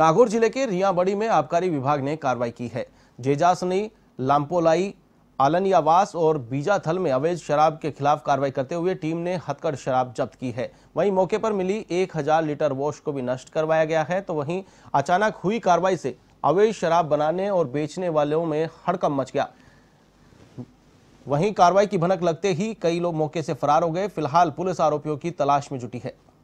नागौर जिले के रियाबड़ी में आबकारी विभाग ने कार्रवाई की है जेजासनी लाम्पोलाई आलनियावास और बीजाथल में अवैध शराब के खिलाफ कार्रवाई करते हुए टीम ने हथकड़ शराब जब्त की है वहीं मौके पर मिली 1000 लीटर वॉश को भी नष्ट करवाया गया है तो वहीं अचानक हुई कार्रवाई से अवैध शराब बनाने और बेचने वालों में हड़कम मच गया वहीं कार्रवाई की भनक लगते ही कई लोग मौके से फरार हो गए फिलहाल पुलिस आरोपियों की तलाश में जुटी है